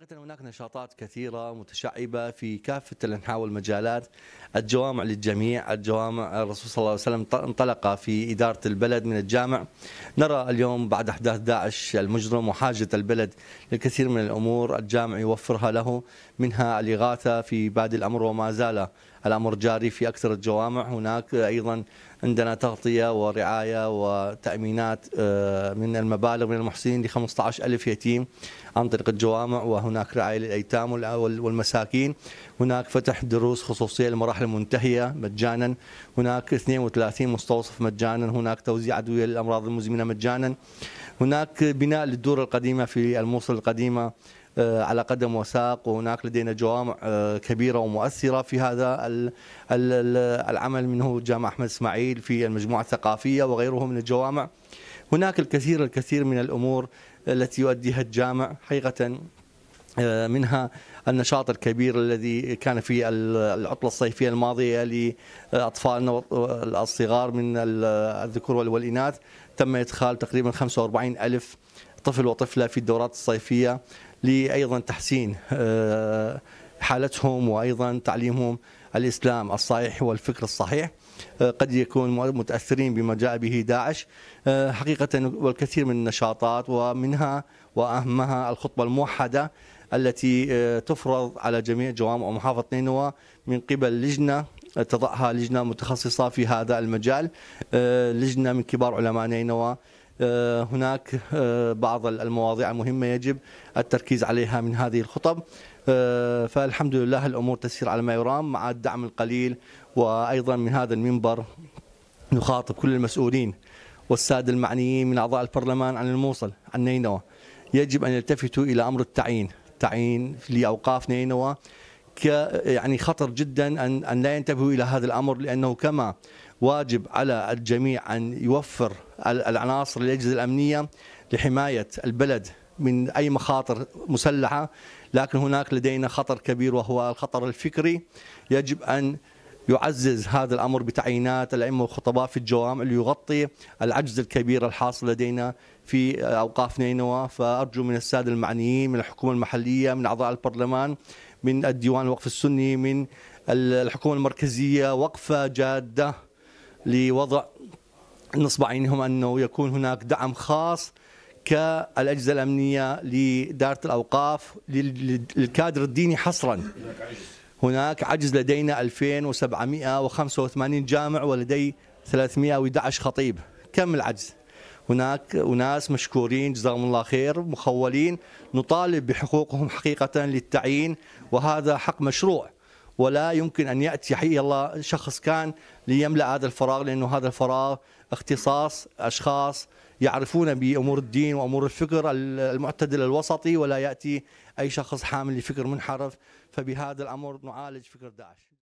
حقيقة هناك نشاطات كثيرة متشعبة في كافة الأنحاء والمجالات الجوامع للجميع الجوامع الرسول صلى الله عليه وسلم انطلق في إدارة البلد من الجامع نرى اليوم بعد أحداث داعش المجرم وحاجة البلد للكثير من الأمور الجامع يوفرها له منها الإغاثة في بادي الأمر وما زال الأمر جاري في أكثر الجوامع هناك أيضا عندنا تغطية ورعاية وتأمينات آه، من المبالغ من المحسنين ل ألف يتيم عن طريق الجوامع وهناك رعاية للأيتام والمساكين هناك فتح دروس خصوصية للمراحل المنتهية مجانا هناك 32 مستوصف مجانا هناك توزيع أدوية للأمراض المزمنة مجانا هناك بناء للدور القديمة في الموصل القديمة آه، على قدم وساق وهناك لدينا جوامع آه، كبيره ومؤثره في هذا العمل منه جامع احمد اسماعيل في المجموعه الثقافيه وغيره من الجوامع هناك الكثير الكثير من الامور التي يؤديها الجامع حقيقه آه، منها النشاط الكبير الذي كان في العطلة الصيفية الماضية لأطفالنا الصغار من الذكور والإناث تم إدخال تقريبا 45 ألف طفل وطفلة في الدورات الصيفية لأيضا تحسين آه، حالتهم وأيضا تعليمهم الإسلام الصحيح والفكر الصحيح آه، قد يكون متأثرين بما جاء به داعش آه، حقيقة والكثير من النشاطات ومنها وأهمها الخطبة الموحدة التي تفرض على جميع جوامع محافظة نينوى من قبل لجنة تضعها لجنة متخصصة في هذا المجال لجنة من كبار علماء نينوى آه، هناك آه، بعض المواضيع المهمة يجب التركيز عليها من هذه الخطب آه، فالحمد لله الأمور تسير على ما يرام مع الدعم القليل وأيضا من هذا المنبر نخاطب كل المسؤولين والسادة المعنيين من أعضاء البرلمان عن الموصل عن نينوى يجب أن يلتفتوا إلى أمر التعيين تعيين لأوقاف نينوى يعني خطر جدا أن أن لا ينتبهوا إلى هذا الأمر لأنه كما واجب على الجميع أن يوفر العناصر للأجهزة الأمنية لحماية البلد من أي مخاطر مسلحة لكن هناك لدينا خطر كبير وهو الخطر الفكري يجب أن يعزز هذا الامر بتعيينات الائمه والخطباء في الجوامع ليغطي العجز الكبير الحاصل لدينا في اوقاف نينوى فارجو من الساده المعنيين من الحكومه المحليه من اعضاء البرلمان من الديوان الوقف السني من الحكومه المركزيه وقفه جاده لوضع نصب عينهم انه يكون هناك دعم خاص كالاجهزه الامنيه لاداره الاوقاف للكادر الديني حصرا هناك عجز لدينا 2785 جامع ولدي 311 خطيب كم العجز هناك أناس مشكورين جزاهم الله خير مخولين نطالب بحقوقهم حقيقة للتعيين وهذا حق مشروع ولا يمكن ان ياتي حي الله شخص كان ليملا هذا الفراغ لانه هذا الفراغ اختصاص اشخاص يعرفون بامور الدين وامور الفكر المعتدل الوسطي ولا ياتي اي شخص حامل لفكر منحرف فبهذا الامر نعالج فكر داعش